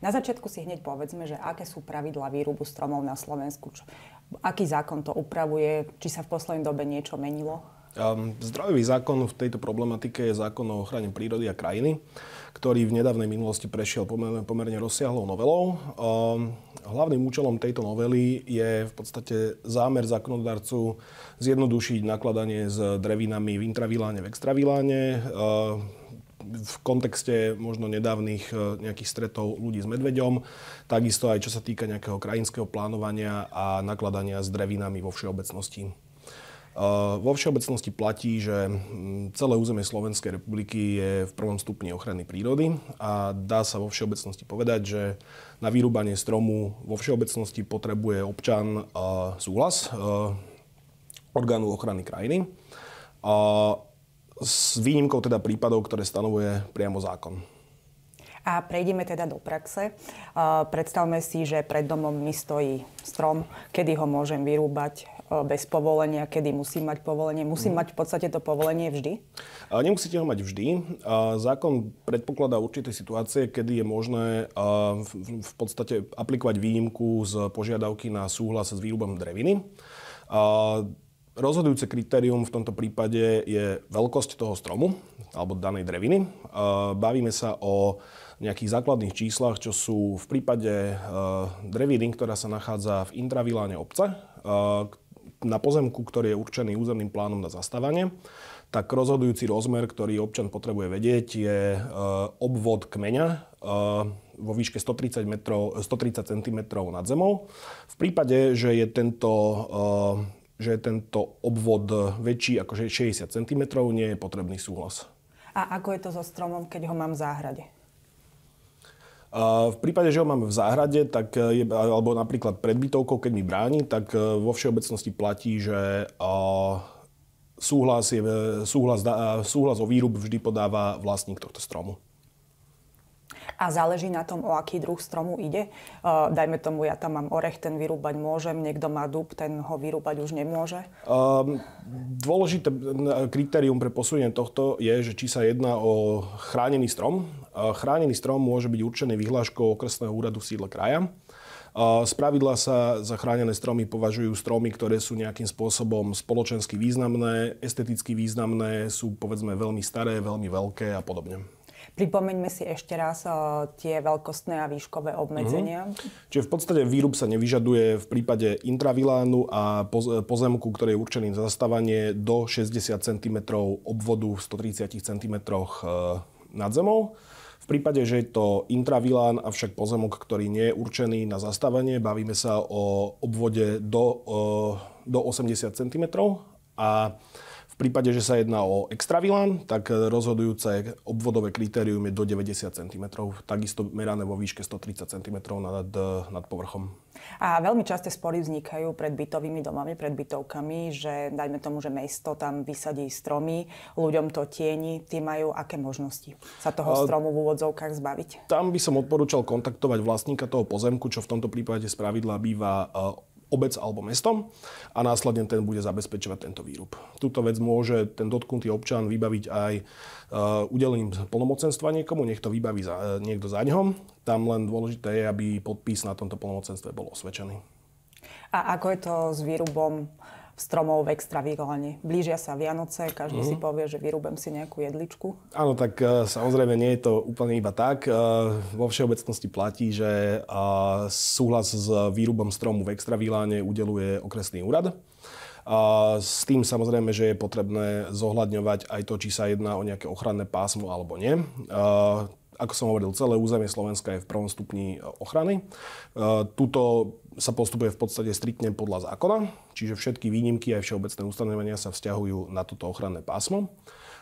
Na začiatku si hneď povedzme, že aké sú pravidla výrubu stromov na Slovensku, čo, aký zákon to upravuje, či sa v poslednej dobe niečo menilo? Um, zdravý zákon v tejto problematike je zákon o ochrane prírody a krajiny, ktorý v nedávnej minulosti prešiel pomerne, pomerne rozsiahlou novelou. Um, hlavným účelom tejto novely je v podstate zámer zákonodarcu zjednodušiť nakladanie s drevinami v intraviláne, v extraviláne, um, v kontexte možno nedávnych e, nejakých stretov ľudí s medveďom, takisto aj čo sa týka nejakého krajinského plánovania a nakladania s drevinami vo všeobecnosti. E, vo všeobecnosti platí, že celé územie Slovenskej republiky je v prvom stupni ochrany prírody a dá sa vo všeobecnosti povedať, že na vyrúbanie stromu vo všeobecnosti potrebuje občan e, súhlas orgánu ochrany krajiny s výnimkou teda prípadov, ktoré stanovuje priamo zákon. A prejdeme teda do praxe. predstavme si, že pred domom mi stojí strom, kedy ho môžem vyrúbať e, bez povolenia, kedy musím mať povolenie. Musím mhm. mať v podstate to povolenie vždy? nemusíte ho mať vždy. Zákon predpokladá určité situácie, kedy je možné e, v podstate aplikovať výnimku z požiadavky na súhlas s výrubom dreviny. Rozhodujúce kritérium v tomto prípade je veľkosť toho stromu alebo danej dreviny. E, bavíme sa o nejakých základných číslach, čo sú v prípade e, dreviny, ktorá sa nachádza v intraviláne obce, e, na pozemku, ktorý je určený územným plánom na zastávanie, tak rozhodujúci rozmer, ktorý občan potrebuje vedieť, je obvod kmeňa vo výške 130, metrov, 130 cm nad zemou. V prípade, že je tento že je tento obvod väčší ako 60 cm, nie je potrebný súhlas. A ako je to so stromom, keď ho mám v záhrade? V prípade, že ho mám v záhrade, tak je, alebo napríklad pred bytovkou, keď mi bráni, tak e, vo všeobecnosti platí, že súhlas, je, e, súhlas, e, súhlas o výrub vždy podáva vlastník tohto stromu. A záleží na tom, o aký druh stromu ide. Uh, dajme tomu, ja tam mám orech, ten vyrúbať môžem, niekto má dub, ten ho vyrúbať už nemôže. Um, dôležité kritérium pre posúdenie tohto je, že či sa jedná o chránený strom. Uh, chránený strom môže byť určený vyhláškou okresného úradu sídla kraja. E, z pravidla sa za chránené stromy považujú stromy, ktoré sú nejakým spôsobom spoločensky významné, esteticky významné, sú povedzme veľmi staré, veľmi veľké a podobne. Pripomeňme si ešte raz uh, tie veľkostné a výškové obmedzenia. Mm-hmm. Čiže v podstate výrub sa nevyžaduje v prípade intravilánu a poz- pozemku, ktorý je určený na zastávanie do 60 cm obvodu v 130 cm uh, nad zemou. V prípade, že je to intravilán, avšak pozemok, ktorý nie je určený na zastávanie, bavíme sa o obvode do, uh, do 80 cm a prípade, že sa jedná o extravilán, tak rozhodujúce obvodové kritérium je do 90 cm, takisto merané vo výške 130 cm nad, nad povrchom. A veľmi časté spory vznikajú pred bytovými domami, pred bytovkami, že dajme tomu, že mesto tam vysadí stromy, ľuďom to tieni, tí majú aké možnosti sa toho stromu v úvodzovkách zbaviť? Tam by som odporúčal kontaktovať vlastníka toho pozemku, čo v tomto prípade spravidla býva e, obec alebo mestom a následne ten bude zabezpečovať tento výrub. Tuto vec môže ten dotknutý občan vybaviť aj e, udelením plnomocenstva niekomu, nech to vybaví za, e, niekto za ňom. Tam len dôležité je, aby podpis na tomto plnomocenstve bol osvedčený. A ako je to s výrubom stromov v extra Blížia sa Vianoce, každý mm-hmm. si mhm. povie, že vyrúbem si nejakú jedličku. Áno, tak e, samozrejme nie je to úplne iba tak. E, vo všeobecnosti platí, že e, súhlas s výrubom stromu v extra udeluje okresný úrad. A s tým samozrejme, že je potrebné zohľadňovať aj to, či sa jedná o nejaké ochranné pásmo alebo nie. A ako som hovoril, celé územie Slovenska je v prvom stupni e, ochrany. E, tuto sa postupuje v podstate striktne podľa zákona, čiže všetky výnimky aj všeobecné ustanovenia sa vzťahujú na toto ochranné pásmo.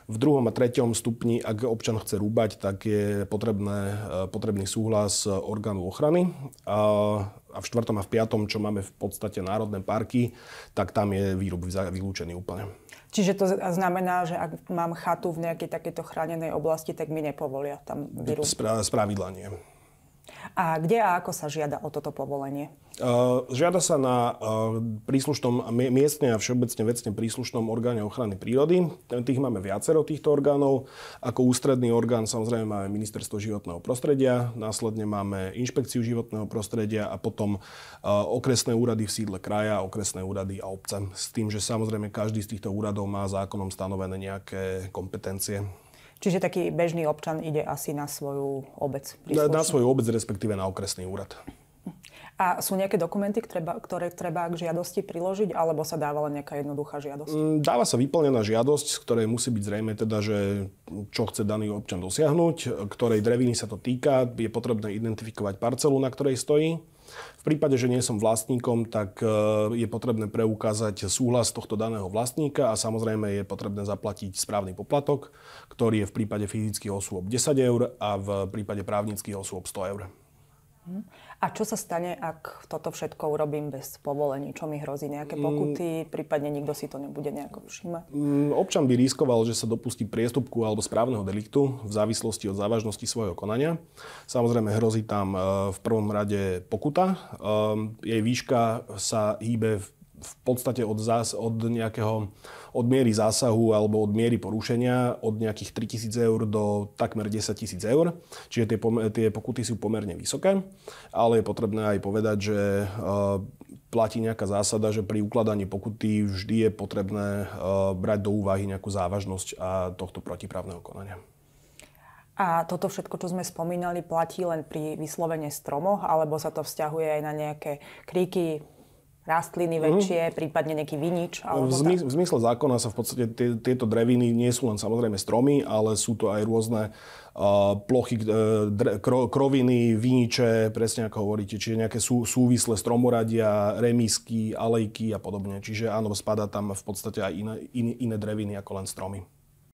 V druhom a treťom stupni, ak občan chce rúbať, tak je potrebné, e, potrebný súhlas orgánu ochrany. A a v čtvrtom a v piatom, čo máme v podstate národné parky, tak tam je výrub vylúčený úplne. Čiže to znamená, že ak mám chatu v nejakej takéto chránenej oblasti, tak mi nepovolia tam výrub? Spra- spravidla nie a kde a ako sa žiada o toto povolenie? Žiada sa na príslušnom miestne a všeobecne vecne príslušnom orgáne ochrany prírody. Tých máme viacero týchto orgánov. Ako ústredný orgán samozrejme máme Ministerstvo životného prostredia, následne máme Inšpekciu životného prostredia a potom okresné úrady v sídle kraja, okresné úrady a obce. S tým, že samozrejme každý z týchto úradov má zákonom stanovené nejaké kompetencie. Čiže taký bežný občan ide asi na svoju obec. Na, na svoju obec, respektíve na okresný úrad. A sú nejaké dokumenty, ktoré, ktoré treba k žiadosti priložiť, alebo sa dáva len nejaká jednoduchá žiadosť? Mm, dáva sa vyplnená žiadosť, z ktorej musí byť zrejme teda, že čo chce daný občan dosiahnuť, ktorej dreviny sa to týka, je potrebné identifikovať parcelu, na ktorej stojí v prípade, že nie som vlastníkom, tak e, je potrebné preukázať súhlas tohto daného vlastníka a samozrejme je potrebné zaplatiť správny poplatok, ktorý je v prípade fyzických osôb 10 eur a v prípade právnických osôb 100 eur. Hm? A čo sa stane, ak toto všetko urobím bez povolení? Čo mi hrozí? Nejaké mm. pokuty? Prípadne nikto si to nebude nejako všímať? Mm, občan by riskoval, že sa dopustí priestupku alebo správneho deliktu v závislosti od závažnosti svojho konania. Samozrejme hrozí tam eh, v prvom rade pokuta. Eh, jej výška sa hýbe v v podstate od, zás, od nejakého od miery zásahu alebo od miery porušenia od nejakých 3000 eur do takmer 10 000 eur. Čiže tie, tie pokuty sú pomerne vysoké, ale je potrebné aj povedať, že e, platí nejaká zásada, že pri ukladaní pokuty vždy je potrebné e, brať do úvahy nejakú závažnosť a tohto protiprávneho konania. A toto všetko, čo sme spomínali, platí len pri vyslovene stromoch, alebo sa to vzťahuje aj na nejaké kríky, rastliny mhm. väčšie, mm prípadne nejaký vinič? Alebo v, zmysle, v zmysle zákona sa v podstate t- tieto dreviny nie sú len samozrejme stromy, ale sú to aj rôzne uh, plochy, uh, dre, kro, kroviny, viniče, presne ako hovoríte, čiže nejaké sú, súvislé stromoradia, remisky, alejky a podobne. Čiže áno, spada tam v podstate aj iné, iné, iné dreviny ako len stromy.